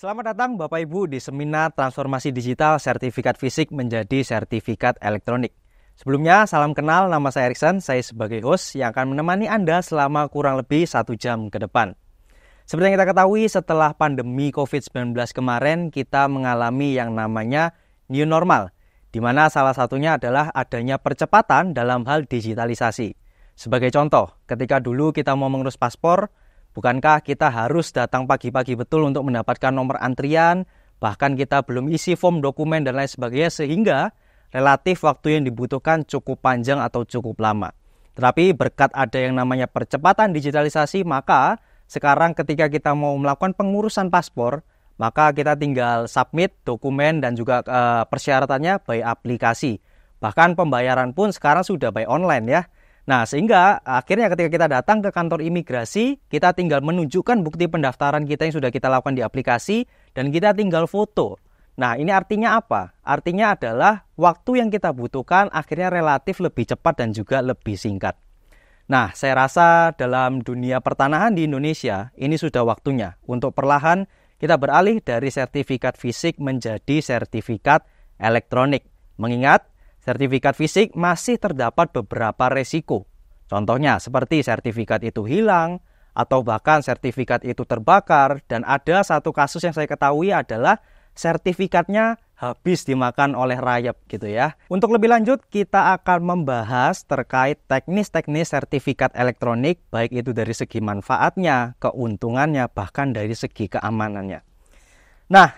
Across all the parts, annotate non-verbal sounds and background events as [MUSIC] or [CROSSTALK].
Selamat datang Bapak Ibu di seminar transformasi digital sertifikat fisik menjadi sertifikat elektronik. Sebelumnya, salam kenal, nama saya Erickson, saya sebagai host yang akan menemani Anda selama kurang lebih satu jam ke depan. Seperti yang kita ketahui, setelah pandemi COVID-19 kemarin, kita mengalami yang namanya new normal, di mana salah satunya adalah adanya percepatan dalam hal digitalisasi. Sebagai contoh, ketika dulu kita mau mengurus paspor, Bukankah kita harus datang pagi-pagi betul untuk mendapatkan nomor antrian, bahkan kita belum isi form dokumen dan lain sebagainya sehingga relatif waktu yang dibutuhkan cukup panjang atau cukup lama. Tetapi berkat ada yang namanya percepatan digitalisasi, maka sekarang ketika kita mau melakukan pengurusan paspor, maka kita tinggal submit dokumen dan juga eh, persyaratannya by aplikasi. Bahkan pembayaran pun sekarang sudah by online ya. Nah, sehingga akhirnya ketika kita datang ke kantor imigrasi, kita tinggal menunjukkan bukti pendaftaran kita yang sudah kita lakukan di aplikasi dan kita tinggal foto. Nah, ini artinya apa? Artinya adalah waktu yang kita butuhkan akhirnya relatif lebih cepat dan juga lebih singkat. Nah, saya rasa dalam dunia pertanahan di Indonesia, ini sudah waktunya untuk perlahan kita beralih dari sertifikat fisik menjadi sertifikat elektronik. Mengingat sertifikat fisik masih terdapat beberapa resiko. Contohnya seperti sertifikat itu hilang atau bahkan sertifikat itu terbakar dan ada satu kasus yang saya ketahui adalah sertifikatnya habis dimakan oleh rayap gitu ya. Untuk lebih lanjut kita akan membahas terkait teknis-teknis sertifikat elektronik baik itu dari segi manfaatnya, keuntungannya, bahkan dari segi keamanannya. Nah,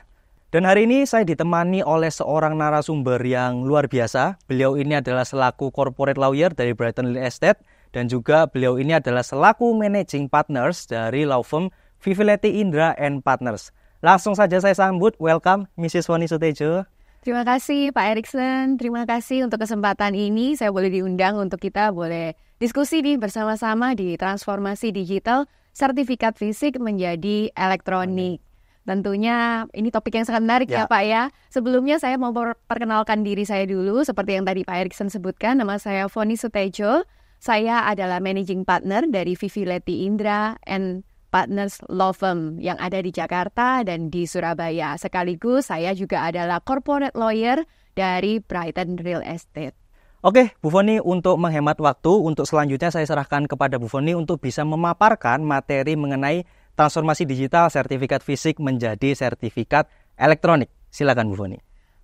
dan hari ini saya ditemani oleh seorang narasumber yang luar biasa. Beliau ini adalah selaku corporate lawyer dari Brighton Real Estate dan juga beliau ini adalah selaku managing partners dari law firm Viviletti Indra and Partners. Langsung saja saya sambut, welcome Mrs. Wani Sutejo. Terima kasih Pak Erickson, terima kasih untuk kesempatan ini. Saya boleh diundang untuk kita boleh diskusi nih bersama-sama di transformasi digital sertifikat fisik menjadi elektronik. Tentunya ini topik yang sangat menarik ya. ya Pak ya. Sebelumnya saya mau perkenalkan diri saya dulu seperti yang tadi Pak Erikson sebutkan nama saya Foni Sutejo. Saya adalah managing partner dari Vivi Leti Indra and Partners Law Firm yang ada di Jakarta dan di Surabaya. Sekaligus saya juga adalah corporate lawyer dari Brighton Real Estate. Oke, Bu Foni, untuk menghemat waktu, untuk selanjutnya saya serahkan kepada Bu Foni untuk bisa memaparkan materi mengenai transformasi digital sertifikat fisik menjadi sertifikat elektronik. Silakan Bu Foni.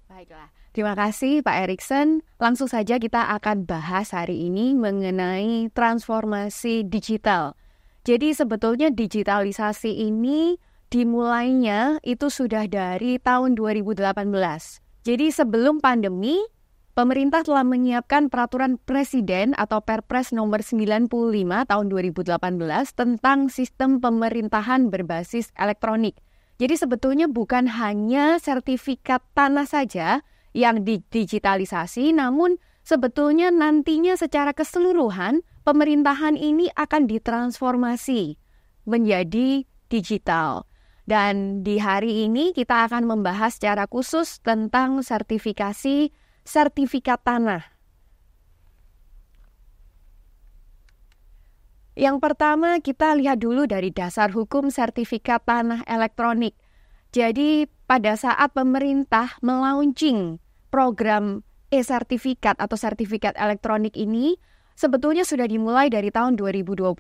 Baiklah. Terima kasih Pak Erickson. Langsung saja kita akan bahas hari ini mengenai transformasi digital. Jadi sebetulnya digitalisasi ini dimulainya itu sudah dari tahun 2018. Jadi sebelum pandemi Pemerintah telah menyiapkan peraturan presiden atau Perpres nomor 95 tahun 2018 tentang sistem pemerintahan berbasis elektronik. Jadi sebetulnya bukan hanya sertifikat tanah saja yang didigitalisasi, namun sebetulnya nantinya secara keseluruhan pemerintahan ini akan ditransformasi menjadi digital. Dan di hari ini kita akan membahas secara khusus tentang sertifikasi sertifikat tanah. Yang pertama, kita lihat dulu dari dasar hukum sertifikat tanah elektronik. Jadi, pada saat pemerintah melaunching program e-sertifikat atau sertifikat elektronik ini, sebetulnya sudah dimulai dari tahun 2021.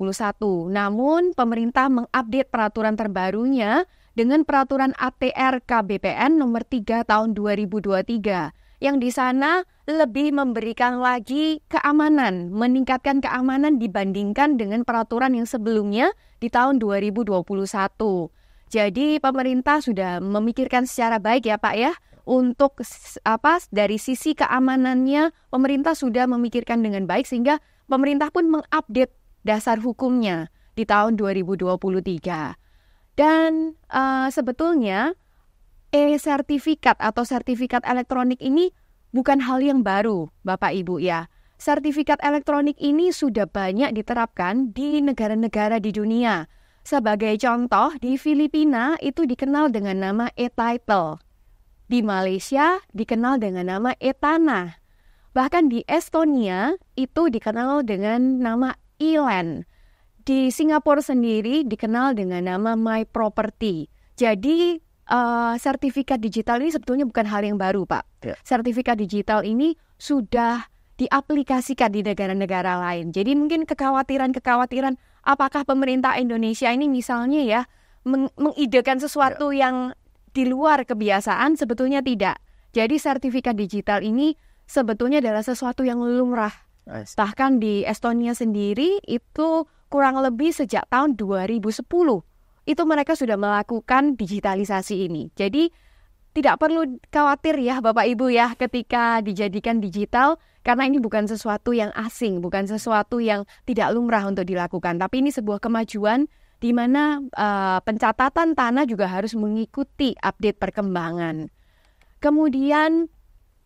Namun, pemerintah mengupdate peraturan terbarunya dengan peraturan ATR KBPN nomor 3 tahun 2023 yang di sana lebih memberikan lagi keamanan, meningkatkan keamanan dibandingkan dengan peraturan yang sebelumnya di tahun 2021. Jadi pemerintah sudah memikirkan secara baik ya Pak ya untuk apa dari sisi keamanannya pemerintah sudah memikirkan dengan baik sehingga pemerintah pun mengupdate dasar hukumnya di tahun 2023. Dan uh, sebetulnya e-sertifikat atau sertifikat elektronik ini bukan hal yang baru, Bapak Ibu ya. Sertifikat elektronik ini sudah banyak diterapkan di negara-negara di dunia. Sebagai contoh, di Filipina itu dikenal dengan nama e-title. Di Malaysia dikenal dengan nama e-tanah. Bahkan di Estonia itu dikenal dengan nama e Di Singapura sendiri dikenal dengan nama My Property. Jadi uh, sertifikat digital ini sebetulnya bukan hal yang baru, Pak. Ya. Sertifikat digital ini sudah diaplikasikan di negara-negara lain. Jadi mungkin kekhawatiran-kekhawatiran apakah pemerintah Indonesia ini misalnya ya meng mengidekan sesuatu ya. yang di luar kebiasaan sebetulnya tidak. Jadi sertifikat digital ini sebetulnya adalah sesuatu yang lumrah. Bahkan di Estonia sendiri itu kurang lebih sejak tahun 2010 itu mereka sudah melakukan digitalisasi ini. Jadi tidak perlu khawatir ya Bapak Ibu ya ketika dijadikan digital karena ini bukan sesuatu yang asing, bukan sesuatu yang tidak lumrah untuk dilakukan, tapi ini sebuah kemajuan di mana uh, pencatatan tanah juga harus mengikuti update perkembangan. Kemudian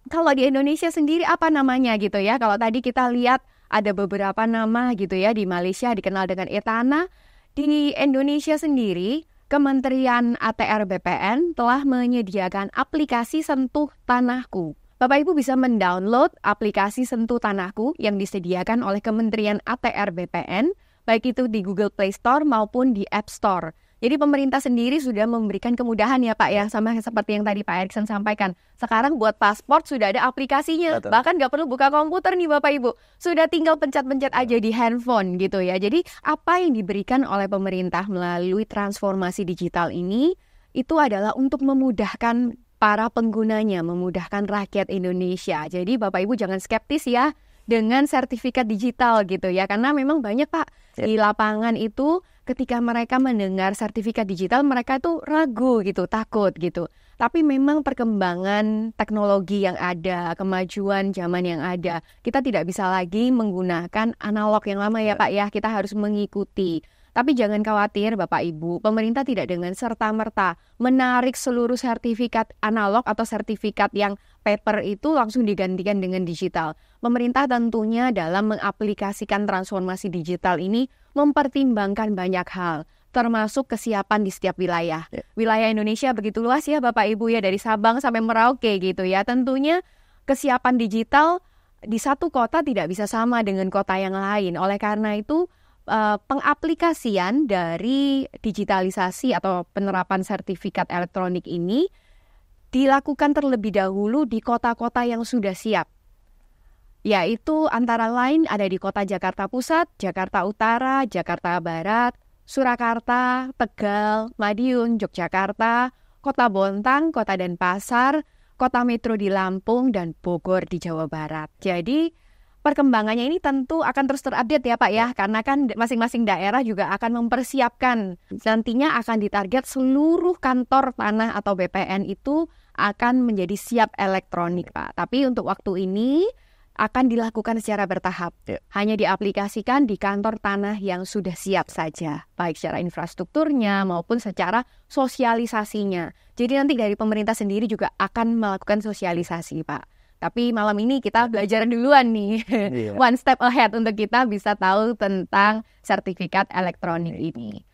kalau di Indonesia sendiri apa namanya gitu ya? Kalau tadi kita lihat ada beberapa nama gitu ya di Malaysia dikenal dengan E-TANAH. Di Indonesia sendiri, Kementerian ATR BPN telah menyediakan aplikasi Sentuh Tanahku. Bapak Ibu bisa mendownload aplikasi Sentuh Tanahku yang disediakan oleh Kementerian ATR BPN, baik itu di Google Play Store maupun di App Store. Jadi pemerintah sendiri sudah memberikan kemudahan ya Pak ya iya. sama seperti yang tadi Pak Erickson sampaikan. Sekarang buat paspor sudah ada aplikasinya, Betul. bahkan nggak perlu buka komputer nih Bapak Ibu, sudah tinggal pencet-pencet aja iya. di handphone gitu ya. Jadi apa yang diberikan oleh pemerintah melalui transformasi digital ini itu adalah untuk memudahkan para penggunanya, memudahkan rakyat Indonesia. Jadi Bapak Ibu jangan skeptis ya dengan sertifikat digital gitu ya karena memang banyak Pak di iya. lapangan itu ketika mereka mendengar sertifikat digital mereka tuh ragu gitu, takut gitu. Tapi memang perkembangan teknologi yang ada, kemajuan zaman yang ada, kita tidak bisa lagi menggunakan analog yang lama ya, ya Pak ya, kita harus mengikuti. Tapi jangan khawatir Bapak Ibu, pemerintah tidak dengan serta-merta menarik seluruh sertifikat analog atau sertifikat yang paper itu langsung digantikan dengan digital. Pemerintah tentunya dalam mengaplikasikan transformasi digital ini mempertimbangkan banyak hal, termasuk kesiapan di setiap wilayah. Yeah. Wilayah Indonesia begitu luas ya Bapak Ibu ya dari Sabang sampai Merauke gitu ya. Tentunya kesiapan digital di satu kota tidak bisa sama dengan kota yang lain. Oleh karena itu eh, pengaplikasian dari digitalisasi atau penerapan sertifikat elektronik ini dilakukan terlebih dahulu di kota-kota yang sudah siap yaitu antara lain ada di kota Jakarta Pusat, Jakarta Utara, Jakarta Barat, Surakarta, Tegal, Madiun, Yogyakarta, Kota Bontang, Kota Denpasar, Kota Metro di Lampung, dan Bogor di Jawa Barat. Jadi perkembangannya ini tentu akan terus terupdate ya Pak ya, ya. karena kan masing-masing daerah juga akan mempersiapkan. Nantinya akan ditarget seluruh kantor tanah atau BPN itu akan menjadi siap elektronik Pak. Tapi untuk waktu ini akan dilakukan secara bertahap, Ya. hanya diaplikasikan di kantor tanah yang sudah siap saja, baik secara infrastrukturnya maupun secara sosialisasinya. Jadi nanti dari pemerintah sendiri juga akan melakukan sosialisasi, Pak. Tapi malam ini kita belajar duluan nih, Ya. [LAUGHS] one step ahead untuk kita bisa tahu tentang sertifikat elektronik iya. ini.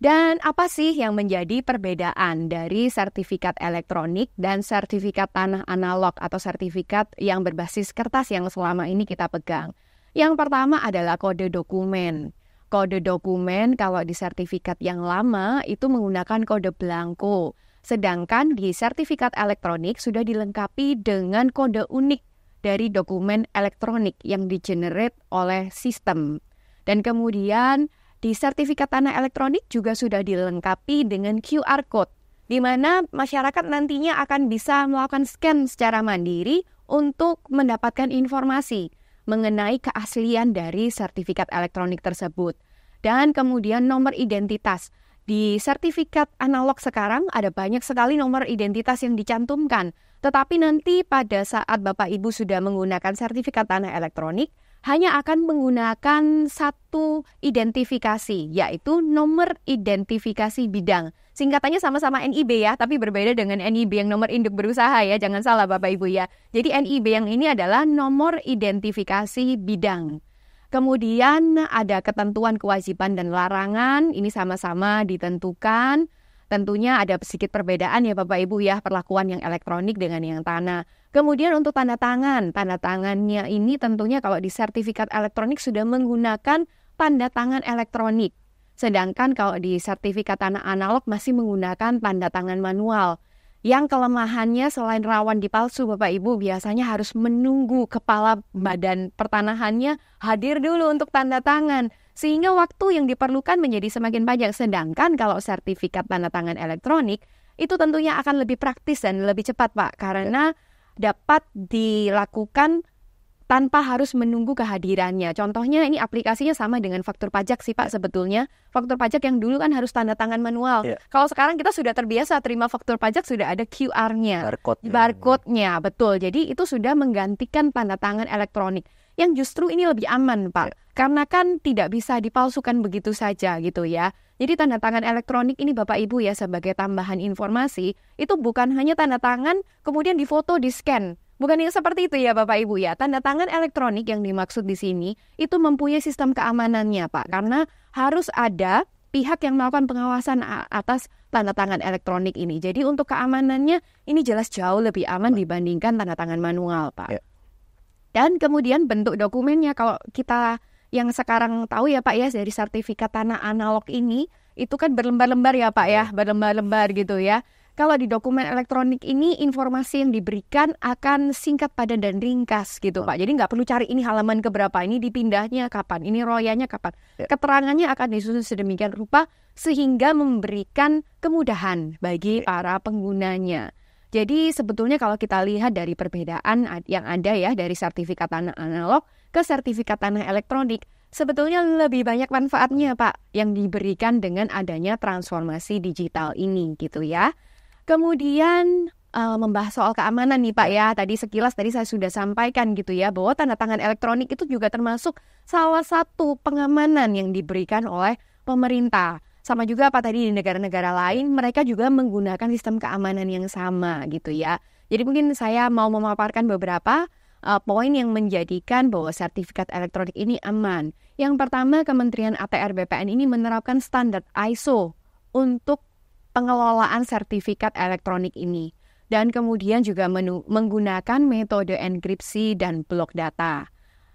Dan apa sih yang menjadi perbedaan dari sertifikat elektronik dan sertifikat tanah analog atau sertifikat yang berbasis kertas yang selama ini kita pegang? Yang pertama adalah kode dokumen. Kode dokumen kalau di sertifikat yang lama itu menggunakan kode belangko. Sedangkan di sertifikat elektronik sudah dilengkapi dengan kode unik dari dokumen elektronik yang digenerate oleh sistem. Dan kemudian di sertifikat tanah elektronik juga sudah dilengkapi dengan QR code, di mana masyarakat nantinya akan bisa melakukan scan secara mandiri untuk mendapatkan informasi mengenai keaslian dari sertifikat elektronik tersebut. Dan kemudian nomor identitas. Di sertifikat analog sekarang ada banyak sekali nomor identitas yang dicantumkan. Tetapi nanti pada saat Bapak Ibu sudah menggunakan sertifikat tanah elektronik, hanya akan menggunakan satu identifikasi, yaitu nomor identifikasi bidang. Singkatannya sama-sama NIB ya, tapi berbeda dengan NIB yang nomor induk berusaha ya, jangan salah Bapak Ibu ya. Jadi NIB yang ini adalah nomor identifikasi bidang. Kemudian ada ketentuan kewajiban dan larangan, ini sama-sama ditentukan Tentunya ada sedikit perbedaan ya Bapak Ibu ya perlakuan yang elektronik dengan yang tanah. Kemudian untuk tanda tangan, tanda tangannya ini tentunya kalau di sertifikat elektronik sudah menggunakan tanda tangan elektronik. Sedangkan kalau di sertifikat tanah analog masih menggunakan tanda tangan manual. Yang kelemahannya selain rawan dipalsu, Bapak Ibu biasanya harus menunggu kepala badan pertanahannya hadir dulu untuk tanda tangan sehingga waktu yang diperlukan menjadi semakin banyak. Sedangkan kalau sertifikat tanda tangan elektronik itu tentunya akan lebih praktis dan lebih cepat, Pak, karena dapat dilakukan tanpa harus menunggu kehadirannya. Contohnya ini aplikasinya sama dengan faktur pajak sih Pak sebetulnya. Faktur pajak yang dulu kan harus tanda tangan manual. Yeah. Kalau sekarang kita sudah terbiasa terima faktur pajak sudah ada QR-nya. Barcode. nya Barcode-nya, betul. Jadi itu sudah menggantikan tanda tangan elektronik yang justru ini lebih aman, Pak. Iya. Karena kan tidak bisa dipalsukan begitu saja gitu ya. Jadi tanda tangan elektronik ini Bapak Ibu ya sebagai tambahan informasi itu bukan hanya tanda tangan kemudian difoto, di-scan. Bukan yang seperti itu ya Bapak Ibu ya. Tanda tangan elektronik yang dimaksud di sini itu mempunyai sistem keamanannya, Pak. Karena harus ada pihak yang melakukan pengawasan atas tanda tangan elektronik ini. Jadi untuk keamanannya ini jelas jauh lebih aman dibandingkan tanda tangan manual, Pak. Ya. Dan kemudian bentuk dokumennya kalau kita yang sekarang tahu ya Pak ya dari sertifikat tanah analog ini itu kan berlembar-lembar ya Pak ya, iya. berlembar-lembar gitu ya. Kalau di dokumen elektronik ini informasi yang diberikan akan singkat, padat dan ringkas gitu Pak. Jadi nggak perlu cari ini halaman keberapa, ini dipindahnya kapan, ini royanya kapan. Iya. Keterangannya akan disusun sedemikian rupa sehingga memberikan kemudahan bagi iya. para penggunanya. Jadi sebetulnya kalau kita lihat dari perbedaan yang ada ya dari sertifikat tanah analog ke sertifikat tanah elektronik, sebetulnya lebih banyak manfaatnya Pak yang diberikan dengan adanya transformasi digital ini gitu ya. Kemudian uh, membahas soal keamanan nih Pak ya. Tadi sekilas tadi saya sudah sampaikan gitu ya bahwa tanda tangan elektronik itu juga termasuk salah satu pengamanan yang diberikan oleh pemerintah sama juga apa tadi di negara-negara lain mereka juga menggunakan sistem keamanan yang sama gitu ya. Jadi mungkin saya mau memaparkan beberapa uh, poin yang menjadikan bahwa sertifikat elektronik ini aman. Yang pertama, Kementerian ATR BPN ini menerapkan standar ISO untuk pengelolaan sertifikat elektronik ini dan kemudian juga menu, menggunakan metode enkripsi dan blok data.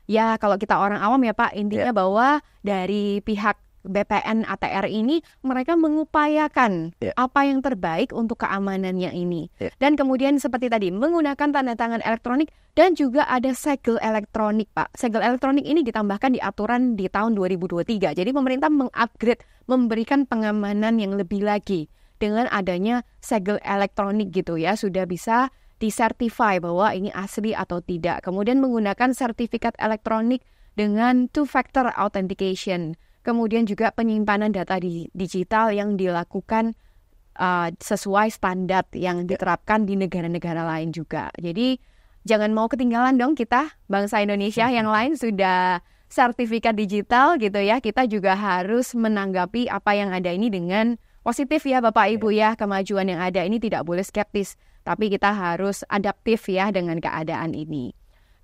Ya, kalau kita orang awam ya Pak, intinya yeah. bahwa dari pihak BPN ATR ini mereka mengupayakan yeah. apa yang terbaik untuk keamanannya ini. Yeah. Dan kemudian seperti tadi menggunakan tanda tangan elektronik dan juga ada segel elektronik, Pak. Segel elektronik ini ditambahkan di aturan di tahun 2023. Jadi pemerintah mengupgrade memberikan pengamanan yang lebih lagi dengan adanya segel elektronik gitu ya, sudah bisa disertify bahwa ini asli atau tidak. Kemudian menggunakan sertifikat elektronik dengan two factor authentication kemudian juga penyimpanan data di digital yang dilakukan uh, sesuai standar yang ya. diterapkan di negara-negara lain juga. Jadi jangan mau ketinggalan dong kita bangsa Indonesia yang lain [LAUGHS] sudah sertifikat digital gitu ya. Kita juga harus menanggapi apa yang ada ini dengan positif ya Bapak Ibu ya. ya. Kemajuan yang ada ini tidak boleh skeptis, tapi kita harus adaptif ya dengan keadaan ini.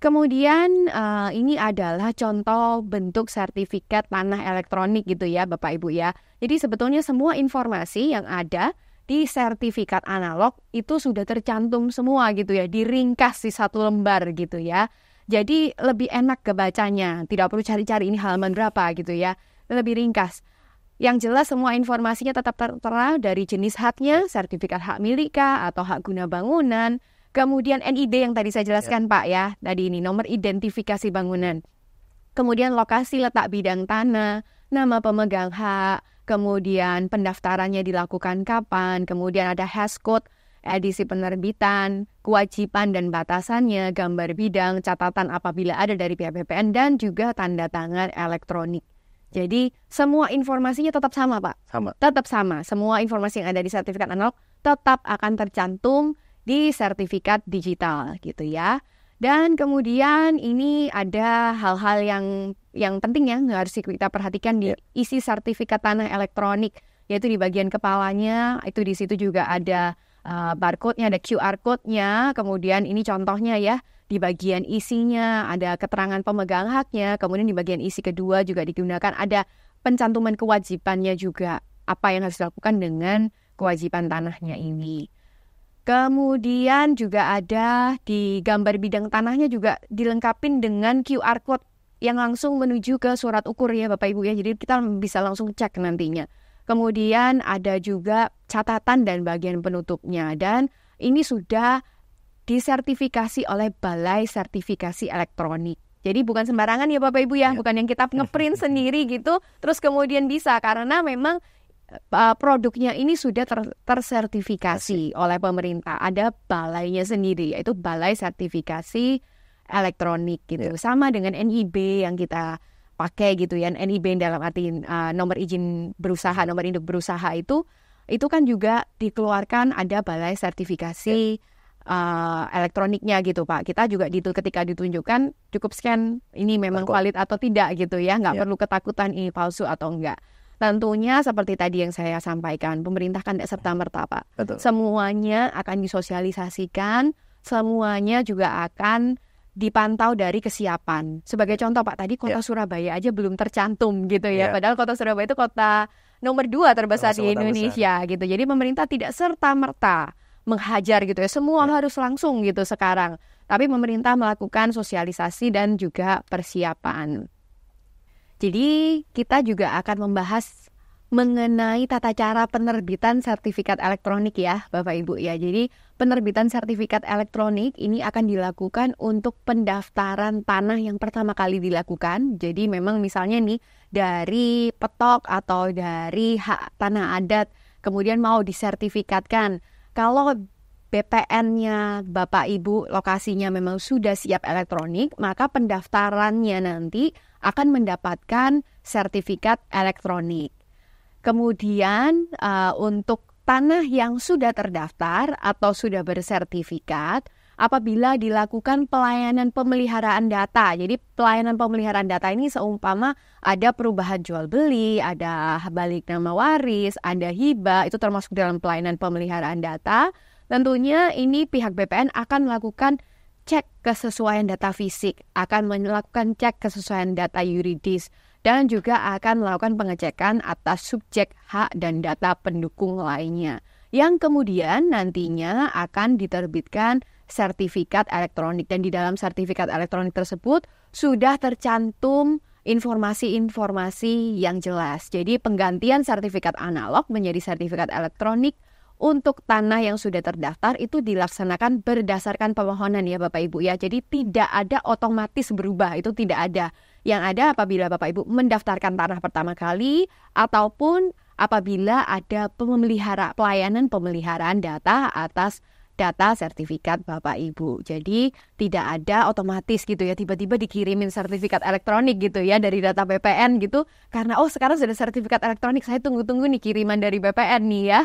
Kemudian uh, ini adalah contoh bentuk sertifikat tanah elektronik gitu ya Bapak Ibu ya. Jadi sebetulnya semua informasi yang ada di sertifikat analog itu sudah tercantum semua gitu ya, diringkas di satu lembar gitu ya. Jadi lebih enak kebacanya, tidak perlu cari-cari ini halaman berapa gitu ya, lebih ringkas. Yang jelas semua informasinya tetap tertera dari jenis haknya, sertifikat hak milik atau hak guna bangunan, Kemudian NID yang tadi saya jelaskan ya. Pak ya, tadi ini nomor identifikasi bangunan. Kemudian lokasi letak bidang tanah, nama pemegang hak, kemudian pendaftarannya dilakukan kapan, kemudian ada hash code, edisi penerbitan, kewajiban dan batasannya, gambar bidang, catatan apabila ada dari pihak BPN, dan juga tanda tangan elektronik. Jadi semua informasinya tetap sama Pak? Sama. Tetap sama. Semua informasi yang ada di sertifikat analog tetap akan tercantum di sertifikat digital gitu ya. Dan kemudian ini ada hal-hal yang yang penting ya harus kita perhatikan di ya. isi sertifikat tanah elektronik yaitu di bagian kepalanya itu di situ juga ada uh, barcode-nya, ada QR code-nya. Kemudian ini contohnya ya di bagian isinya ada keterangan pemegang haknya, kemudian di bagian isi kedua juga digunakan ada pencantuman kewajibannya juga apa yang harus dilakukan dengan kewajiban tanahnya ini. Kemudian juga ada di gambar bidang tanahnya juga dilengkapi dengan QR code yang langsung menuju ke surat ukur ya Bapak Ibu ya. Jadi kita bisa langsung cek nantinya. Kemudian ada juga catatan dan bagian penutupnya dan ini sudah disertifikasi oleh Balai Sertifikasi Elektronik. Jadi bukan sembarangan ya Bapak Ibu ya, ya. bukan yang kita [LAUGHS] ngeprint sendiri gitu terus kemudian bisa karena memang uh, produknya ini sudah ter tersertifikasi oleh pemerintah. Ada balainya sendiri, yaitu balai sertifikasi elektronik gitu. Yeah. Sama dengan NIB yang kita pakai gitu ya. NIB dalam arti uh, eh, nomor izin berusaha, hmm. nomor induk berusaha itu itu kan juga dikeluarkan ada balai sertifikasi yeah. Ya. uh, elektroniknya gitu Pak. Kita juga di ketika ditunjukkan cukup scan ini memang valid atau tidak gitu ya. Nggak yeah. perlu ketakutan ini palsu atau enggak. Tentunya seperti tadi yang saya sampaikan, pemerintah kan tidak serta merta pak. Betul. Semuanya akan disosialisasikan, semuanya juga akan dipantau dari kesiapan. Sebagai contoh Pak, tadi kota yeah. Surabaya aja belum tercantum gitu ya. Yeah. Padahal kota Surabaya itu kota nomor dua terbesar Termasuk di Indonesia besar. gitu. Jadi pemerintah tidak serta merta menghajar gitu ya. Semua yeah. harus langsung gitu sekarang. Tapi pemerintah melakukan sosialisasi dan juga persiapan. Jadi kita juga akan membahas mengenai tata cara penerbitan sertifikat elektronik ya Bapak Ibu ya. Jadi penerbitan sertifikat elektronik ini akan dilakukan untuk pendaftaran tanah yang pertama kali dilakukan. Jadi memang misalnya nih dari petok atau dari hak tanah adat kemudian mau disertifikatkan. Kalau BPN-nya Bapak Ibu lokasinya memang sudah siap elektronik, maka pendaftarannya nanti akan mendapatkan sertifikat elektronik. Kemudian uh, untuk tanah yang sudah terdaftar atau sudah bersertifikat, apabila dilakukan pelayanan pemeliharaan data. Jadi pelayanan pemeliharaan data ini seumpama ada perubahan jual beli, ada balik nama waris, ada hibah, itu termasuk dalam pelayanan pemeliharaan data. Tentunya ini pihak BPN akan melakukan cek kesesuaian data fisik, akan melakukan cek kesesuaian data yuridis, dan juga akan melakukan pengecekan atas subjek hak dan data pendukung lainnya. Yang kemudian nantinya akan diterbitkan sertifikat elektronik dan di dalam sertifikat elektronik tersebut sudah tercantum informasi-informasi yang jelas. Jadi penggantian sertifikat analog menjadi sertifikat elektronik untuk tanah yang sudah terdaftar itu dilaksanakan berdasarkan pemohonan ya Bapak Ibu ya. Jadi tidak ada otomatis berubah, itu tidak ada. Yang ada apabila Bapak Ibu mendaftarkan tanah pertama kali ataupun apabila ada pemelihara pelayanan pemeliharaan data atas data sertifikat Bapak Ibu. Jadi tidak ada otomatis gitu ya tiba-tiba dikirimin sertifikat elektronik gitu ya dari data BPN gitu karena oh sekarang sudah sertifikat elektronik saya tunggu-tunggu nih kiriman dari BPN nih ya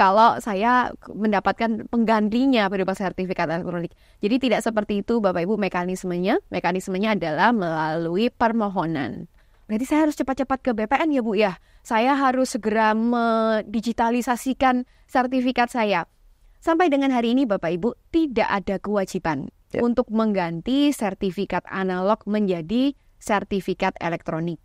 kalau saya mendapatkan penggantinya berupa sertifikat elektronik. Jadi tidak seperti itu Bapak Ibu mekanismenya. Mekanismenya adalah melalui permohonan. Berarti saya harus cepat-cepat ke BPN ya Bu ya. Saya harus segera mendigitalisasikan sertifikat saya. Sampai dengan hari ini Bapak Ibu tidak ada kewajiban ya. untuk mengganti sertifikat analog menjadi sertifikat elektronik.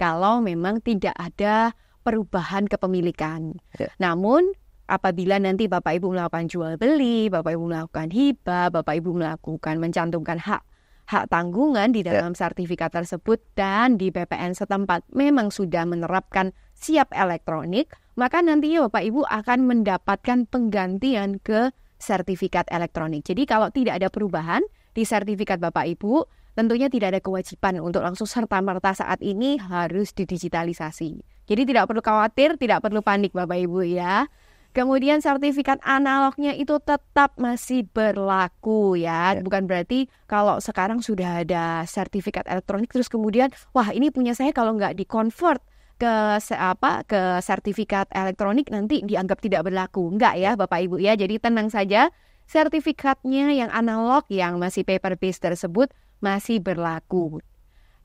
Kalau memang tidak ada perubahan kepemilikan. Ya. Namun apabila nanti Bapak Ibu melakukan jual beli, Bapak Ibu melakukan hibah, Bapak Ibu melakukan mencantumkan hak hak tanggungan di ya. dalam sertifikat tersebut dan di BPN setempat memang sudah menerapkan siap elektronik, maka nantinya Bapak Ibu akan mendapatkan penggantian ke sertifikat elektronik. Jadi kalau tidak ada perubahan di sertifikat Bapak Ibu, tentunya tidak ada kewajiban untuk langsung serta-merta saat ini harus didigitalisasi. Jadi tidak perlu khawatir, tidak perlu panik Bapak Ibu ya. Kemudian sertifikat analognya itu tetap masih berlaku ya. ya. Bukan berarti kalau sekarang sudah ada sertifikat elektronik terus kemudian wah ini punya saya kalau nggak di convert ke apa ke sertifikat elektronik nanti dianggap tidak berlaku. Enggak ya, ya Bapak Ibu ya. Jadi tenang saja sertifikatnya yang analog yang masih paper based tersebut masih berlaku.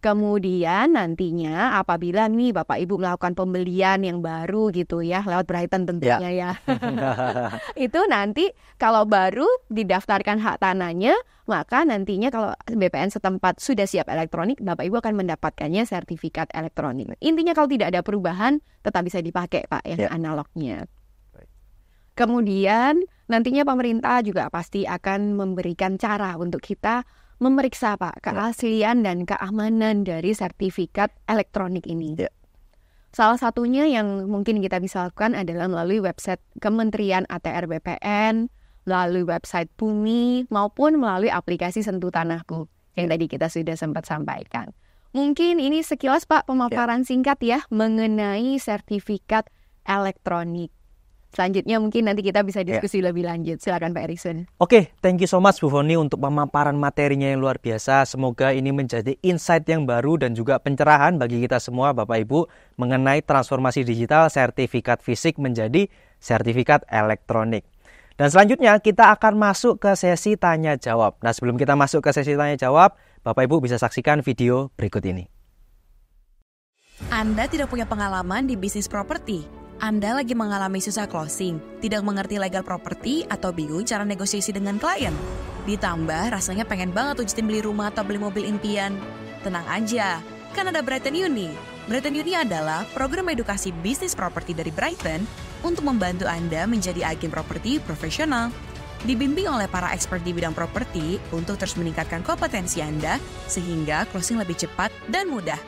Kemudian nantinya apabila nih Bapak Ibu melakukan pembelian yang baru gitu ya lewat Brighton tentunya ya. ya. [LAUGHS] itu nanti kalau baru didaftarkan hak tanahnya, maka nantinya kalau BPN setempat sudah siap elektronik, Bapak Ibu akan mendapatkannya sertifikat elektronik. Intinya kalau tidak ada perubahan tetap bisa dipakai Pak yang ya. analognya. Kemudian nantinya pemerintah juga pasti akan memberikan cara untuk kita memeriksa Pak ya. keaslian dan keamanan dari sertifikat elektronik ini. Ya. Salah satunya yang mungkin kita bisa lakukan adalah melalui website Kementerian ATR BPN, melalui website Bumi, maupun melalui aplikasi Sentuh Tanahku yang ya. tadi kita sudah sempat sampaikan. Mungkin ini sekilas Pak pemaparan ya. singkat ya mengenai sertifikat elektronik selanjutnya mungkin nanti kita bisa ya. diskusi yeah. lebih lanjut. Silakan Pak Erickson. Oke, okay, thank you so much Bu Foni untuk pemaparan materinya yang luar biasa. Semoga ini menjadi insight yang baru dan juga pencerahan bagi kita semua Bapak Ibu mengenai transformasi digital sertifikat fisik menjadi sertifikat elektronik. Dan selanjutnya kita akan masuk ke sesi tanya jawab. Nah, sebelum kita masuk ke sesi tanya jawab, Bapak Ibu bisa saksikan video berikut ini. Anda tidak punya pengalaman di bisnis properti anda lagi mengalami susah closing, tidak mengerti legal properti, atau bingung cara negosiasi dengan klien. Ditambah rasanya pengen banget Ujtin beli rumah atau beli mobil impian. Tenang aja, kan ada Brighton Uni. Brighton Uni adalah program edukasi bisnis properti dari Brighton untuk membantu Anda menjadi agen properti profesional. Dibimbing oleh para expert di bidang properti untuk terus meningkatkan kompetensi Anda sehingga closing lebih cepat dan mudah.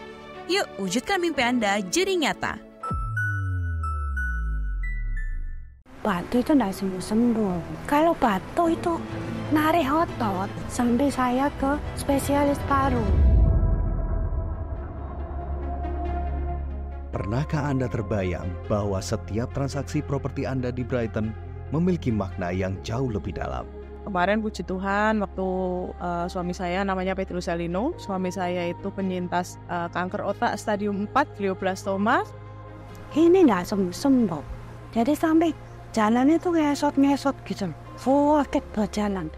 Yuk, wujudkan mimpi Anda jadi nyata. batu itu tidak sembuh-sembuh. Kalau batu itu narik otot sampai saya ke spesialis paru. Pernahkah Anda terbayang bahwa setiap transaksi properti Anda di Brighton memiliki makna yang jauh lebih dalam? Kemarin puji Tuhan waktu uh, suami saya namanya Petrus Salino. suami saya itu penyintas uh, kanker otak stadium 4 glioblastoma. Ini nggak sembuh-sembuh. Jadi sampai jalan itu ngesot-ngesot gitu. Fuket berjalan.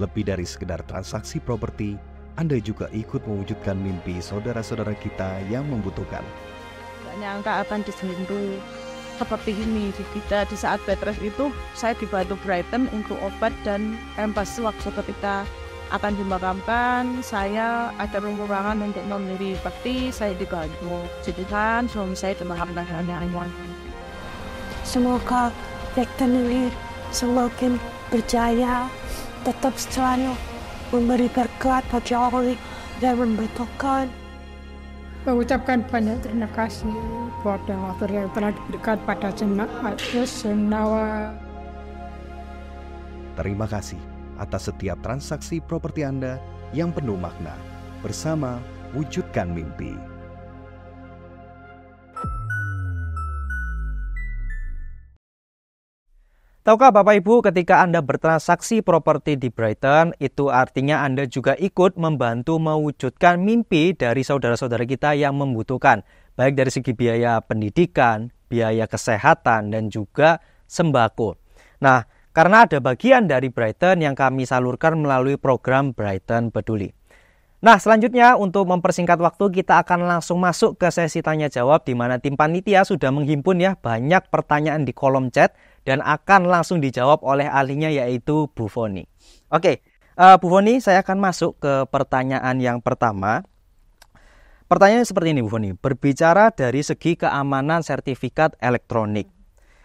Lebih dari sekedar transaksi properti, Anda juga ikut mewujudkan mimpi saudara-saudara kita yang membutuhkan. Gak nyangka akan disentuh seperti ini di kita di saat petrus itu saya dibantu Brighton untuk obat dan empas waktu ketika akan dimakamkan saya ada rumpurangan untuk membeli bakti saya dibantu jadikan suami saya dimakamkan lain. Semoga Rektor Nilir semakin berjaya, tetap selalu memberi berkat bagi orang dan membutuhkan. Mengucapkan banyak terima kasih kepada donatur yang telah diberikan pada jemaat Yosenawa. Terima kasih atas setiap transaksi properti Anda yang penuh makna. Bersama, wujudkan mimpi. Tahukah Bapak Ibu ketika Anda bertransaksi properti di Brighton, itu artinya Anda juga ikut membantu mewujudkan mimpi dari saudara-saudara kita yang membutuhkan, baik dari segi biaya pendidikan, biaya kesehatan, dan juga sembako. Nah, karena ada bagian dari Brighton yang kami salurkan melalui program Brighton Peduli. Nah, selanjutnya untuk mempersingkat waktu kita akan langsung masuk ke sesi tanya jawab di mana tim panitia sudah menghimpun ya banyak pertanyaan di kolom chat dan akan langsung dijawab oleh ahlinya yaitu Bu Foni. Oke, uh, Bu Foni saya akan masuk ke pertanyaan yang pertama. Pertanyaannya seperti ini Bu Foni, berbicara dari segi keamanan sertifikat elektronik.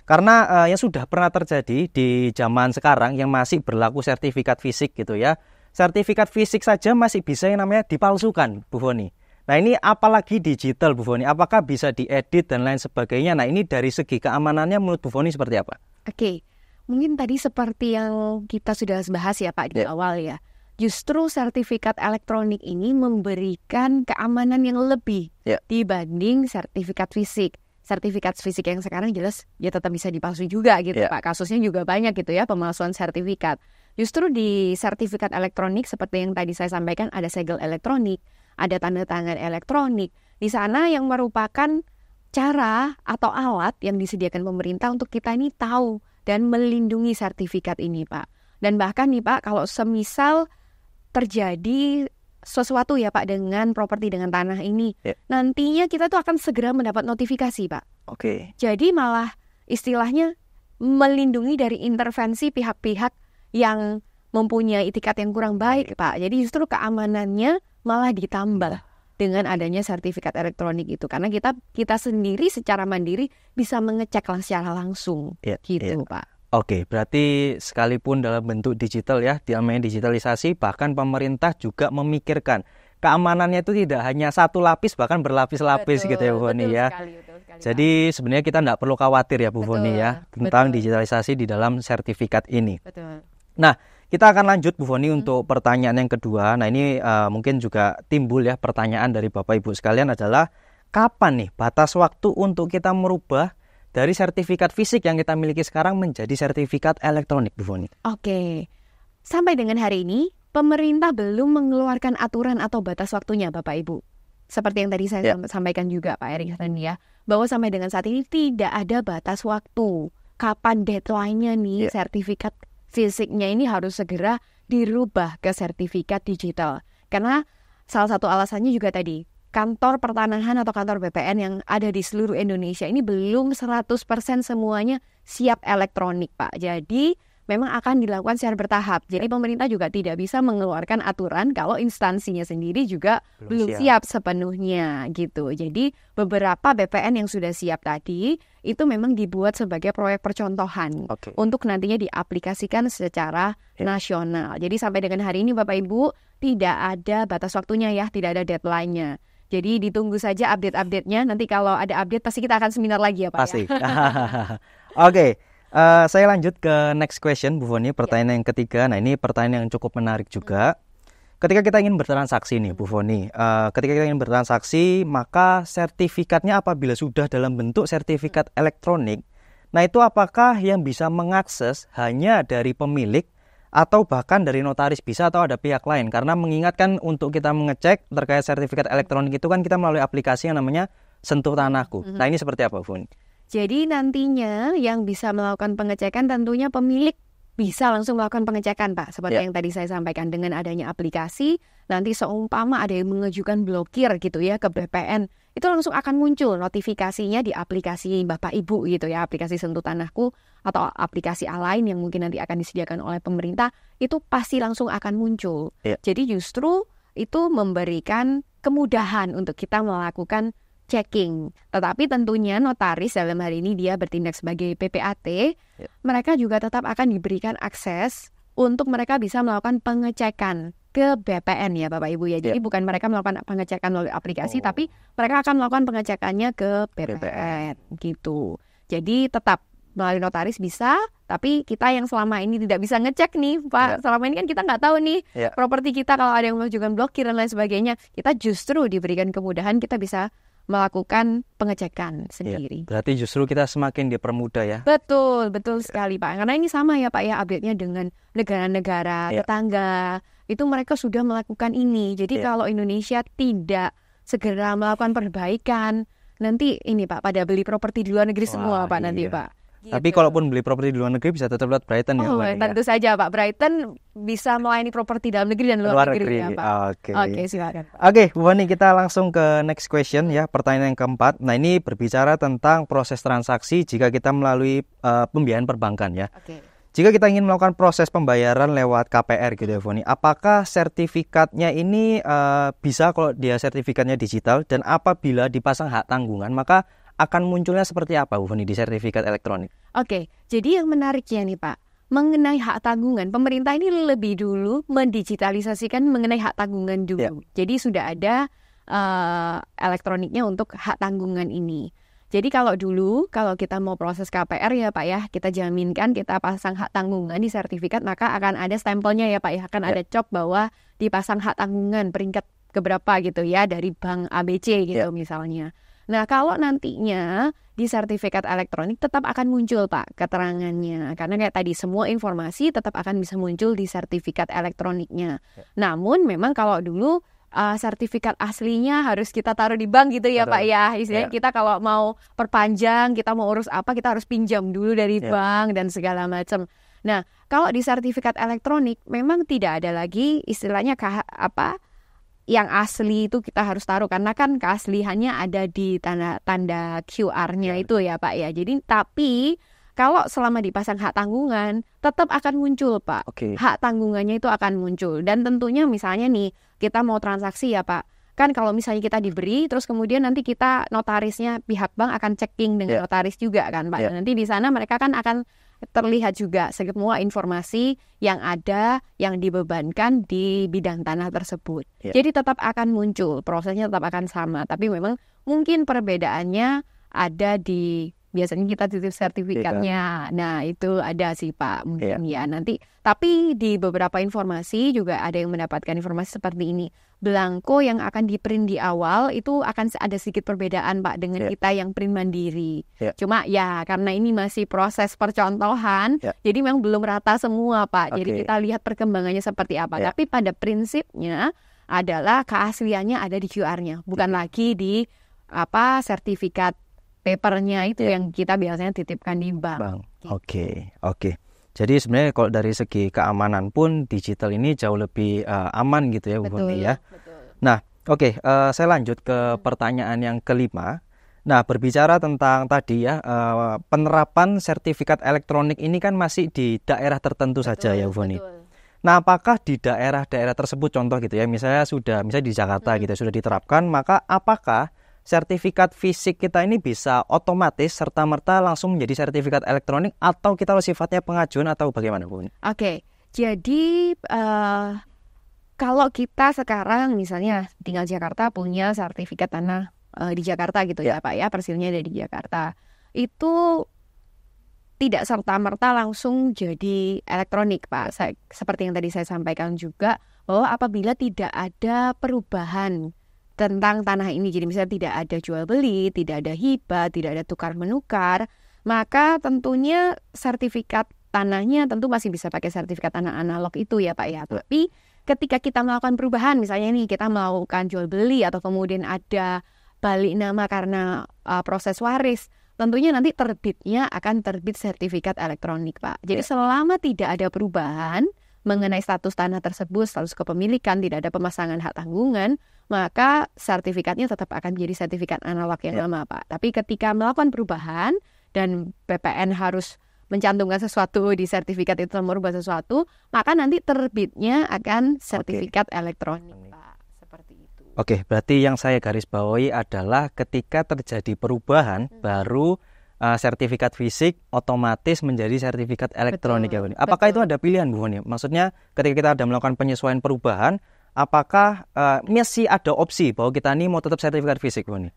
Karena uh, yang sudah pernah terjadi di zaman sekarang yang masih berlaku sertifikat fisik gitu ya. Sertifikat fisik saja masih bisa yang namanya dipalsukan Bu Foni. Nah ini apalagi digital Bu Foni, apakah bisa diedit dan lain sebagainya? Nah ini dari segi keamanannya menurut Bu Foni seperti apa? Oke, okay. mungkin tadi seperti yang kita sudah bahas ya Pak di yeah. awal ya. Justru sertifikat elektronik ini memberikan keamanan yang lebih yeah. dibanding sertifikat fisik. Sertifikat fisik yang sekarang jelas ya tetap bisa dipalsu juga gitu yeah. Pak. Kasusnya juga banyak gitu ya pemalsuan sertifikat. Justru di sertifikat elektronik seperti yang tadi saya sampaikan ada segel elektronik, ada tanda tangan elektronik. Di sana yang merupakan cara atau alat yang disediakan pemerintah untuk kita ini tahu dan melindungi sertifikat ini, Pak. Dan bahkan nih, Pak, kalau semisal terjadi sesuatu ya Pak dengan properti dengan tanah ini. Yeah. Nantinya kita tuh akan segera mendapat notifikasi Pak. Oke. Okay. Jadi malah istilahnya melindungi dari intervensi pihak-pihak yang mempunyai itikat yang kurang baik Pak. Jadi justru keamanannya malah ditambah dengan adanya sertifikat elektronik itu karena kita kita sendiri secara mandiri bisa mengecek secara langsung yeah, gitu yeah. pak. Oke, berarti sekalipun dalam bentuk digital ya, namanya digitalisasi, bahkan pemerintah juga memikirkan keamanannya itu tidak hanya satu lapis, bahkan berlapis-lapis gitu ya Bu Foni ya. Sekali, betul sekali, Jadi sebenarnya kita tidak perlu khawatir ya Bu Foni ya tentang betul. digitalisasi di dalam sertifikat ini. Betul. Nah, kita akan lanjut Bu Foni hmm. untuk pertanyaan yang kedua. Nah ini uh, mungkin juga timbul ya pertanyaan dari Bapak Ibu sekalian adalah kapan nih batas waktu untuk kita merubah dari sertifikat fisik yang kita miliki sekarang menjadi sertifikat elektronik Bu Foni? Oke, sampai dengan hari ini pemerintah belum mengeluarkan aturan atau batas waktunya Bapak Ibu. Seperti yang tadi saya ya. sampaikan juga Pak Erick tadi ya, bahwa sampai dengan saat ini tidak ada batas waktu kapan deadline-nya nih yeah. sertifikat fisiknya ini harus segera dirubah ke sertifikat digital. Karena salah satu alasannya juga tadi, kantor pertanahan atau kantor BPN yang ada di seluruh Indonesia ini belum 100% semuanya siap elektronik, Pak. Jadi memang akan dilakukan secara bertahap. Jadi pemerintah juga tidak bisa mengeluarkan aturan kalau instansinya sendiri juga belum, belum siap. siap sepenuhnya gitu. Jadi beberapa BPN yang sudah siap tadi itu memang dibuat sebagai proyek percontohan okay. untuk nantinya diaplikasikan secara yeah. nasional. Jadi sampai dengan hari ini Bapak Ibu tidak ada batas waktunya ya, tidak ada deadline-nya. Jadi ditunggu saja update-update-nya. Nanti kalau ada update pasti kita akan seminar lagi ya Pak. Ya. Pasti. Ya? [LAUGHS] Oke, okay. Uh, saya lanjut ke next question Bu Foni, ya. pertanyaan ya. yang ketiga. Nah, ini pertanyaan yang cukup menarik juga. Hmm. Ketika kita ingin bertransaksi nih Bu Foni, uh, ketika kita ingin bertransaksi, maka sertifikatnya apabila sudah dalam bentuk sertifikat hmm. elektronik, nah itu apakah yang bisa mengakses hanya dari pemilik atau bahkan dari notaris bisa atau ada pihak lain? Karena mengingatkan untuk kita mengecek terkait sertifikat elektronik itu kan kita melalui aplikasi yang namanya Sentuh Tanahku. Hmm. Nah, ini seperti apa Bu Foni? Jadi nantinya yang bisa melakukan pengecekan tentunya pemilik bisa langsung melakukan pengecekan Pak seperti yeah. yang tadi saya sampaikan dengan adanya aplikasi nanti seumpama ada yang mengajukan blokir gitu ya ke BPN itu langsung akan muncul notifikasinya di aplikasi Bapak Ibu gitu ya aplikasi sentuh tanahku atau aplikasi lain yang mungkin nanti akan disediakan oleh pemerintah itu pasti langsung akan muncul yeah. jadi justru itu memberikan kemudahan untuk kita melakukan checking. Tetapi tentunya notaris dalam hal ini dia bertindak sebagai PPAT, mereka juga tetap akan diberikan akses untuk mereka bisa melakukan pengecekan ke BPN ya Bapak Ibu ya. Jadi yeah. bukan mereka melakukan pengecekan melalui aplikasi oh. tapi mereka akan melakukan pengecekannya ke BPN, BPN gitu. Jadi tetap melalui notaris bisa, tapi kita yang selama ini tidak bisa ngecek nih Pak. Ya. Selama ini kan kita nggak tahu nih ya. properti kita kalau ada yang mengajukan blokir dan lain sebagainya, kita justru diberikan kemudahan kita bisa melakukan pengecekan iya, sendiri. Ya, berarti justru kita semakin dipermudah ya. Betul, betul iya. sekali Pak. Karena ini sama ya Pak ya update-nya dengan negara-negara ya. tetangga. Itu mereka sudah melakukan ini. Jadi ya. kalau Indonesia tidak segera melakukan perbaikan, nanti ini Pak pada beli properti di luar negeri Wah, semua Pak iya. nanti Pak. Gitu. Tapi kalaupun beli properti di luar negeri bisa tetap lewat Brighton ya, oh, ya. Tentu ya. saja Pak Brighton bisa melayani properti dalam negeri dan luar, luar negeri, negeri. Ya, Oke. Okay. Oke, okay, silakan. Oke, okay, Bu Fani kita langsung ke next question ya, pertanyaan yang keempat. Nah, ini berbicara tentang proses transaksi jika kita melalui uh, pembiayaan perbankan ya. Oke. Okay. Jika kita ingin melakukan proses pembayaran lewat KPR gitu ya Foni, apakah sertifikatnya ini uh, bisa kalau dia sertifikatnya digital dan apabila dipasang hak tanggungan maka akan munculnya seperti apa Bu Feni di sertifikat elektronik? Oke, jadi yang menariknya nih Pak, mengenai hak tanggungan, pemerintah ini lebih dulu mendigitalisasikan mengenai hak tanggungan dulu. Ya. Jadi sudah ada uh, elektroniknya untuk hak tanggungan ini. Jadi kalau dulu kalau kita mau proses KPR ya Pak ya, kita jaminkan kita pasang hak tanggungan di sertifikat maka akan ada stempelnya ya Pak ya, akan ya. ada cop bahwa dipasang hak tanggungan peringkat keberapa gitu ya dari bank ABC gitu ya. misalnya. Nah, kalau nantinya di sertifikat elektronik tetap akan muncul, Pak, keterangannya. Karena kayak tadi semua informasi tetap akan bisa muncul di sertifikat elektroniknya. Ya. Namun memang kalau dulu uh, sertifikat aslinya harus kita taruh di bank gitu ya, Aduh. Pak ya. Istilahnya ya. kita kalau mau perpanjang, kita mau urus apa, kita harus pinjam dulu dari ya. bank dan segala macam. Nah, kalau di sertifikat elektronik memang tidak ada lagi istilahnya kah, apa yang asli itu kita harus taruh karena kan keaslihannya ada di tanda tanda QR-nya iya, itu ya Pak ya. Jadi tapi kalau selama dipasang hak tanggungan tetap akan muncul Pak. Okay. Hak tanggungannya itu akan muncul dan tentunya misalnya nih kita mau transaksi ya Pak. Kan kalau misalnya kita diberi terus kemudian nanti kita notarisnya pihak bank akan checking dengan yeah. notaris juga kan Pak. Yeah. Nanti di sana mereka kan akan terlihat juga semua informasi yang ada yang dibebankan di bidang tanah tersebut. Yeah. Jadi tetap akan muncul, prosesnya tetap akan sama, tapi memang mungkin perbedaannya ada di biasanya kita titip iya kan? sertifikatnya. Yeah. Nah, itu ada sih Pak mungkin yeah. ya nanti. Tapi di beberapa informasi juga ada yang mendapatkan informasi seperti ini. Belangko yang akan di print di awal itu akan ada sedikit perbedaan Pak dengan yeah. kita yang print mandiri. Yeah. Cuma ya karena ini masih proses percontohan, yeah. jadi memang belum rata semua Pak. Okay. Jadi kita lihat perkembangannya seperti apa. Yeah. Tapi pada prinsipnya adalah keasliannya ada di QR-nya, bukan hmm. lagi di apa sertifikat papernya itu iya. yang kita biasanya titipkan di bank. Gitu. Oke, okay. oke. Okay. Jadi sebenarnya kalau dari segi keamanan pun digital ini jauh lebih uh, aman gitu ya Bu betul, ya. Nah, oke, okay, uh, eh, saya lanjut ke pertanyaan yang kelima. Nah, berbicara tentang tadi ya uh, penerapan sertifikat elektronik ini kan masih di daerah tertentu betul, saja ya Bu Nah, apakah di daerah-daerah tersebut contoh gitu ya, misalnya sudah misalnya di Jakarta hmm. gitu ya, sudah diterapkan, maka apakah sertifikat fisik kita ini bisa otomatis serta-merta langsung menjadi sertifikat elektronik atau kita sifatnya pengajuan atau bagaimana Bu? Oke, okay. jadi uh, kalau kita sekarang misalnya tinggal Jakarta punya sertifikat tanah uh, di Jakarta gitu yeah. ya Pak ya, persilnya ada di Jakarta. Itu tidak serta-merta langsung jadi elektronik, Pak. Saya, seperti yang tadi saya sampaikan juga, bahwa apabila tidak ada perubahan tentang tanah ini. Jadi misalnya tidak ada jual beli, tidak ada hibah, tidak ada tukar menukar, maka tentunya sertifikat tanahnya tentu masih bisa pakai sertifikat tanah analog itu ya Pak ya. ya. Tapi ketika kita melakukan perubahan misalnya nih kita melakukan jual beli atau kemudian ada balik nama karena uh, proses waris, tentunya nanti terbitnya akan terbit sertifikat elektronik Pak. Jadi ya. selama tidak ada perubahan mengenai status tanah tersebut, status kepemilikan, tidak ada pemasangan hak tanggungan, maka sertifikatnya tetap akan menjadi sertifikat analog yang ya. lama, Pak. Tapi ketika melakukan perubahan dan BPN harus mencantumkan sesuatu di sertifikat itu merubah sesuatu, maka nanti terbitnya akan sertifikat Oke. elektronik, Pak. Seperti itu. Oke, berarti yang saya garis bawahi adalah ketika terjadi perubahan hmm. baru uh, sertifikat fisik otomatis menjadi sertifikat elektronik ya, betul, ya Bu. Apakah betul. itu ada pilihan Bu Honi? Maksudnya ketika kita ada melakukan penyesuaian perubahan, apakah uh, masih ada opsi bahwa kita ini mau tetap sertifikat fisik Bu Honi?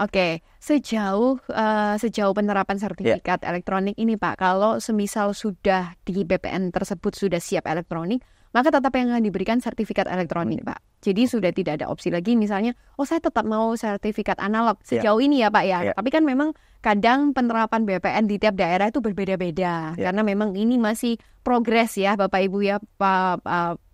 Oke, sejauh uh, sejauh penerapan sertifikat yeah. elektronik ini Pak, kalau semisal sudah di BPN tersebut sudah siap elektronik, maka tetap yang akan diberikan sertifikat elektronik Pak. Jadi sudah tidak ada opsi lagi misalnya, oh saya tetap mau sertifikat analog ya. sejauh yeah. ini ya Pak ya. Yeah. Tapi kan memang kadang penerapan BPN di tiap daerah itu berbeda-beda ya. karena memang ini masih progres ya Bapak Ibu ya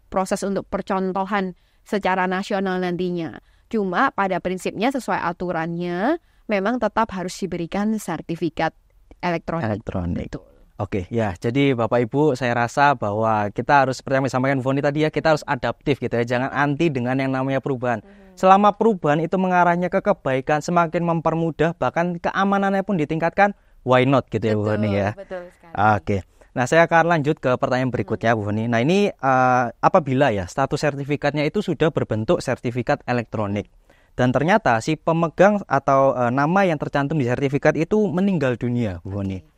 proses untuk percontohan secara nasional nantinya. Cuma pada prinsipnya sesuai aturannya memang tetap harus diberikan sertifikat elektronik. Elektronik. Betul. Oke, ya. Jadi Bapak Ibu, saya rasa bahwa kita harus seperti yang disampaikan Foni tadi ya, kita harus adaptif gitu ya. Jangan anti dengan yang namanya perubahan. Mm-hmm. Selama perubahan itu mengarahnya ke kebaikan, semakin mempermudah, bahkan keamanannya pun ditingkatkan, why not gitu betul, ya Bu Foni ya. Betul Oke. Nah, saya akan lanjut ke pertanyaan berikutnya mm-hmm. Bu Foni. Nah, ini uh, apabila ya status sertifikatnya itu sudah berbentuk sertifikat elektronik dan ternyata si pemegang atau uh, nama yang tercantum di sertifikat itu meninggal dunia Bu Foni. Okay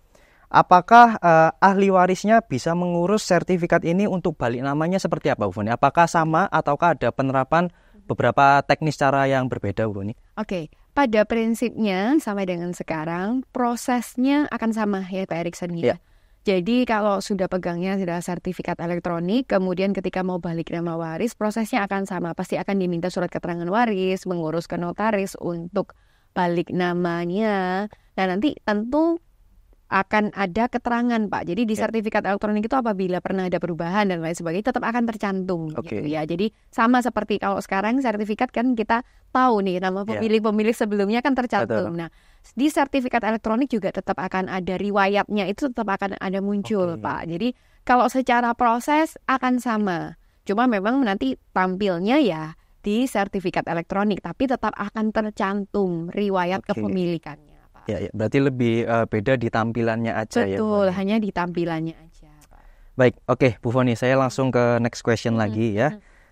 Apakah uh, ahli warisnya bisa mengurus sertifikat ini untuk balik namanya seperti apa, Bu Foni? Apakah sama ataukah ada penerapan beberapa teknis cara yang berbeda, Bu Foni? Oke, okay. pada prinsipnya sampai dengan sekarang prosesnya akan sama ya Pak Erikson ya. Yeah. Jadi kalau sudah pegangnya sudah sertifikat elektronik, kemudian ketika mau balik nama waris, prosesnya akan sama. Pasti akan diminta surat keterangan waris, mengurus ke notaris untuk balik namanya. Nah nanti tentu akan ada keterangan Pak. Jadi di sertifikat yeah. elektronik itu apabila pernah ada perubahan dan lain sebagainya tetap akan tercantum okay. gitu ya. Jadi sama seperti kalau sekarang sertifikat kan kita tahu nih nama ya. pemilik-pemilik sebelumnya kan tercantum. Betul. Nah, di sertifikat elektronik juga tetap akan ada riwayatnya itu tetap akan ada muncul okay. Pak. Jadi kalau secara proses akan sama. Cuma memang nanti tampilnya ya di sertifikat elektronik tapi tetap akan tercantum riwayat okay. kepemilikannya. Ya, ya berarti lebih uh, beda di tampilannya aja ya, Betul, ya. Betul, hanya di tampilannya aja. Baik, oke okay, Bu Foni, saya langsung ke next question hmm. lagi ya.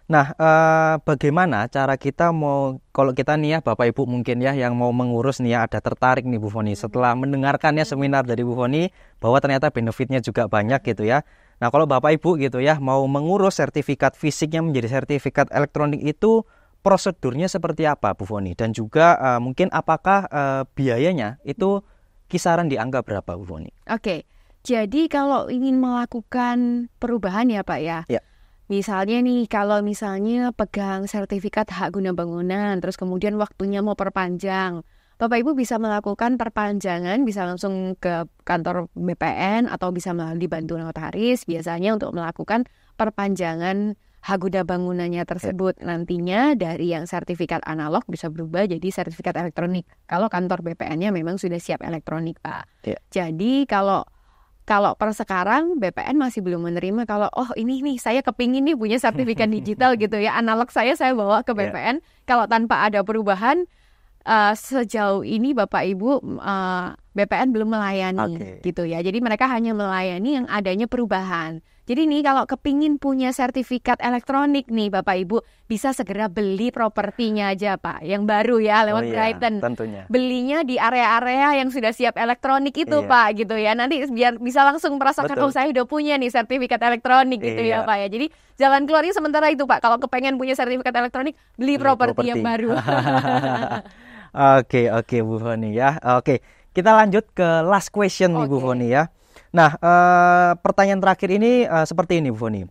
Nah, eh, bagaimana cara kita mau kalau kita nih ya Bapak Ibu mungkin ya yang mau mengurus nih ya ada tertarik nih Bu Foni setelah mendengarkannya seminar dari Bu Foni bahwa ternyata benefitnya juga banyak gitu ya. Nah, kalau Bapak Ibu gitu ya mau mengurus sertifikat fisiknya menjadi sertifikat elektronik itu prosedurnya seperti apa Bu Foni dan juga uh, mungkin apakah uh, biayanya itu kisaran dianggap berapa Bu Foni? Oke. Jadi kalau ingin melakukan perubahan ya Pak ya. ya. Misalnya nih kalau misalnya pegang sertifikat hak guna bangunan terus kemudian waktunya mau perpanjang. Bapak Ibu bisa melakukan perpanjangan bisa langsung ke kantor BPN atau bisa melalui bantuan notaris biasanya untuk melakukan perpanjangan Haguda bangunannya tersebut nantinya dari yang sertifikat analog bisa berubah jadi sertifikat elektronik. Kalau kantor BPN-nya memang sudah siap elektronik, Pak. Yeah. Jadi kalau kalau per sekarang BPN masih belum menerima kalau oh ini nih saya kepingin nih punya sertifikat digital [LAUGHS] gitu ya analog saya saya bawa ke iya. BPN yeah. kalau tanpa ada perubahan uh, sejauh ini Bapak Ibu uh, eh, BPN belum melayani okay. gitu ya jadi mereka hanya melayani yang adanya perubahan jadi nih kalau kepingin punya sertifikat elektronik nih Bapak Ibu bisa segera beli propertinya aja Pak yang baru ya oh lewat oh, iya, Brighton. Tentunya. Belinya di area-area yang sudah siap elektronik itu iya. Pak gitu ya. Nanti biar bisa langsung merasakan Betul. oh saya udah punya nih sertifikat elektronik gitu ya, iya. ya Pak ya. Jadi jalan keluarnya sementara itu Pak. Kalau kepengen punya sertifikat elektronik beli, beli properti yang baru. [LAUGHS] Oke, oke Bu Foni ya. Oke, kita lanjut ke last question okay. nih Bu Foni ya. Nah, eh, pertanyaan terakhir ini eh, seperti ini, Bu Foni.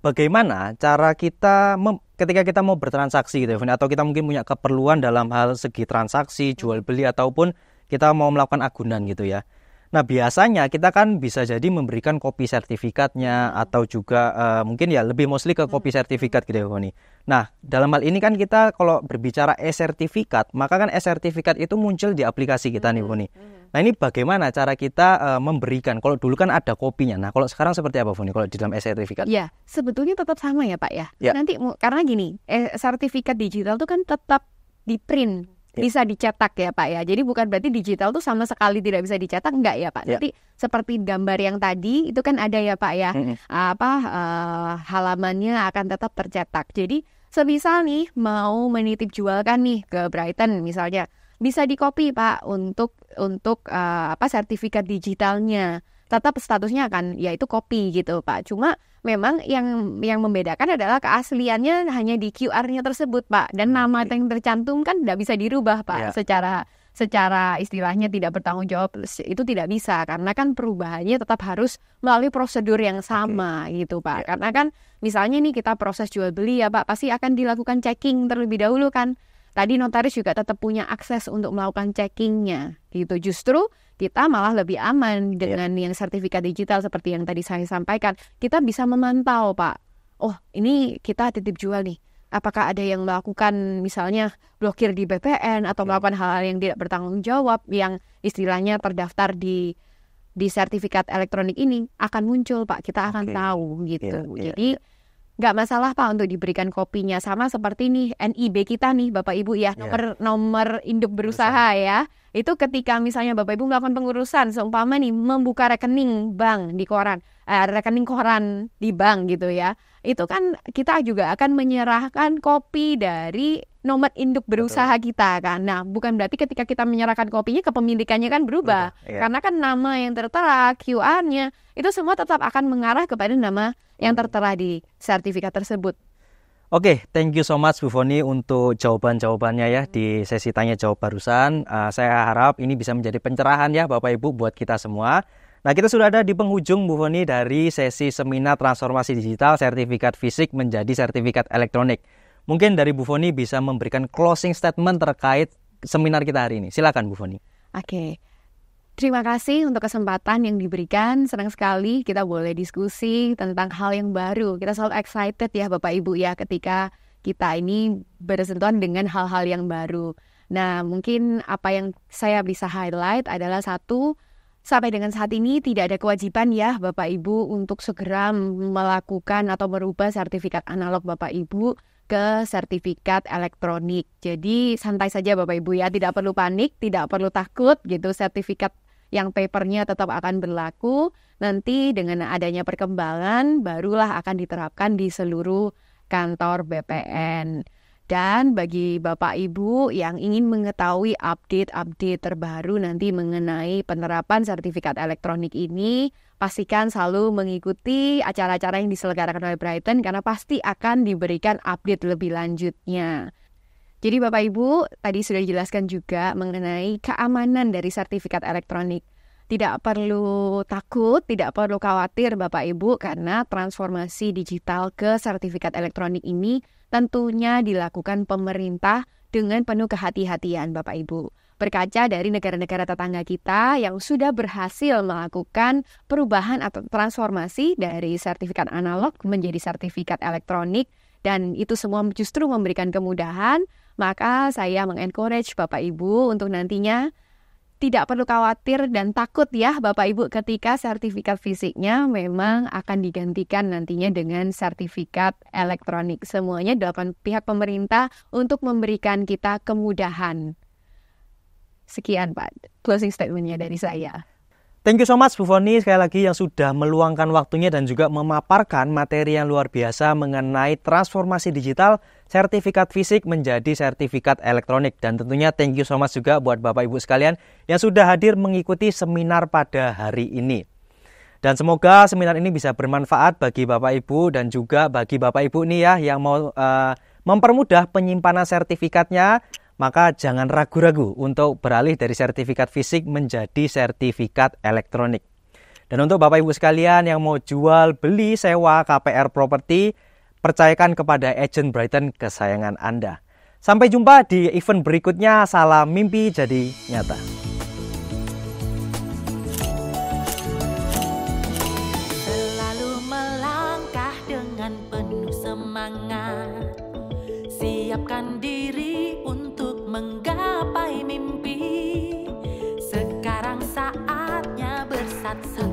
Bagaimana cara kita mem ketika kita mau bertransaksi gitu ya, Foni, atau kita mungkin punya keperluan dalam hal segi transaksi, jual hmm. beli ataupun kita mau melakukan agunan gitu ya. Nah, biasanya kita kan bisa jadi memberikan kopi sertifikatnya hmm. atau juga uh, mungkin ya lebih mostly ke kopi hmm. sertifikat gitu Bu ya, Foni. Nah, dalam hal ini kan kita kalau berbicara e-sertifikat, maka kan e-sertifikat itu muncul di aplikasi kita nih, Foni. Nah ini bagaimana cara kita uh, memberikan? Kalau dulu kan ada kopinya. Nah kalau sekarang seperti apa Foni? Kalau di dalam e-sertifikat? Ya sebetulnya tetap sama ya Pak ya. ya. Nanti karena gini, e sertifikat digital itu kan tetap di print, ya. bisa dicetak ya Pak ya. Jadi bukan berarti digital tuh sama sekali tidak bisa dicetak, enggak ya Pak. Ya. Nanti seperti gambar yang tadi itu kan ada ya Pak ya. -hmm. Apa uh, halamannya akan tetap tercetak. Jadi sebisa nih mau menitip jualkan nih ke Brighton misalnya bisa di pak untuk untuk uh, apa sertifikat digitalnya tetap statusnya akan yaitu kopi gitu Pak. Cuma memang yang yang membedakan adalah keasliannya hanya di QR-nya tersebut Pak dan hmm, nama yang tercantum kan tidak bisa dirubah Pak ya. secara secara istilahnya tidak bertanggung jawab itu tidak bisa karena kan perubahannya tetap harus melalui prosedur yang sama okay. gitu Pak. Ya. Karena kan misalnya nih kita proses jual beli ya Pak pasti akan dilakukan checking terlebih dahulu kan Tadi notaris juga tetap punya akses untuk melakukan checkingnya gitu. Justru kita malah lebih aman iya. dengan yeah. yang sertifikat digital seperti yang tadi saya sampaikan. Kita bisa memantau, Pak. Oh, ini kita titip jual nih. Apakah ada yang melakukan misalnya blokir di BPN atau iya. melakukan hal-hal yang tidak bertanggung jawab yang istilahnya terdaftar di di sertifikat elektronik ini akan muncul, Pak. Kita akan okay. tahu gitu. Yeah, yeah, Jadi yeah nggak masalah Pak untuk diberikan kopinya sama seperti nih NIB kita nih Bapak Ibu ya iya. nomor yeah. nomor induk berusaha ya itu ketika misalnya Bapak Ibu melakukan pengurusan seumpama nih membuka rekening bank di koran eh, rekening koran di bank gitu ya itu kan kita juga akan menyerahkan kopi dari nomor induk berusaha Betul. kita kan nah bukan berarti ketika kita menyerahkan kopinya kepemilikannya kan berubah Betul, yeah. karena kan nama yang tertera QR-nya itu semua tetap akan mengarah kepada nama yang tertera di sertifikat tersebut. Oke, okay, thank you so much Bu Foni untuk jawaban-jawabannya ya di sesi tanya jawab barusan. Uh, saya harap ini bisa menjadi pencerahan ya Bapak Ibu buat kita semua. Nah, kita sudah ada di penghujung Bu Foni dari sesi seminar transformasi digital sertifikat fisik menjadi sertifikat elektronik. Mungkin dari Bu Foni bisa memberikan closing statement terkait seminar kita hari ini. Silakan Bu Foni. Oke. Okay. Terima kasih untuk kesempatan yang diberikan. Senang sekali kita boleh diskusi tentang hal yang baru. Kita selalu excited ya Bapak Ibu ya ketika kita ini bersentuhan dengan hal-hal yang baru. Nah, mungkin apa yang saya bisa highlight adalah satu, sampai dengan saat ini tidak ada kewajiban ya Bapak Ibu untuk segera melakukan atau merubah sertifikat analog Bapak Ibu ke sertifikat elektronik. Jadi santai saja Bapak Ibu ya, tidak perlu panik, tidak perlu takut gitu sertifikat yang papernya tetap akan berlaku. Nanti dengan adanya perkembangan barulah akan diterapkan di seluruh kantor BPN. Dan bagi Bapak Ibu yang ingin mengetahui update-update terbaru nanti mengenai penerapan sertifikat elektronik ini, pastikan selalu mengikuti acara-acara yang diselenggarakan oleh Brighton karena pasti akan diberikan update lebih lanjutnya. Jadi Bapak Ibu tadi sudah dijelaskan juga mengenai keamanan dari sertifikat elektronik. Tidak perlu takut, tidak perlu khawatir Bapak Ibu karena transformasi digital ke sertifikat elektronik ini tentunya dilakukan pemerintah dengan penuh kehati-hatian Bapak Ibu. Berkaca dari negara-negara tetangga kita yang sudah berhasil melakukan perubahan atau transformasi dari sertifikat analog menjadi sertifikat elektronik dan itu semua justru memberikan kemudahan maka saya mengencourage Bapak Ibu untuk nantinya tidak perlu khawatir dan takut ya Bapak Ibu ketika sertifikat fisiknya memang akan digantikan nantinya dengan sertifikat elektronik. Semuanya dilakukan pihak pemerintah untuk memberikan kita kemudahan. Sekian Pak, closing statementnya dari saya. Thank you so much Bu Foni sekali lagi yang sudah meluangkan waktunya dan juga memaparkan materi yang luar biasa mengenai transformasi digital sertifikat fisik menjadi sertifikat elektronik dan tentunya thank you so much juga buat Bapak Ibu sekalian yang sudah hadir mengikuti seminar pada hari ini. Dan semoga seminar ini bisa bermanfaat bagi Bapak Ibu dan juga bagi Bapak Ibu nih ya yang mau uh, mempermudah penyimpanan sertifikatnya maka jangan ragu-ragu untuk beralih dari sertifikat fisik menjadi sertifikat elektronik. Dan untuk Bapak Ibu sekalian yang mau jual, beli, sewa KPR properti, percayakan kepada agent Brighton kesayangan Anda. Sampai jumpa di event berikutnya. Salam mimpi jadi nyata. Siapkan diri 낯선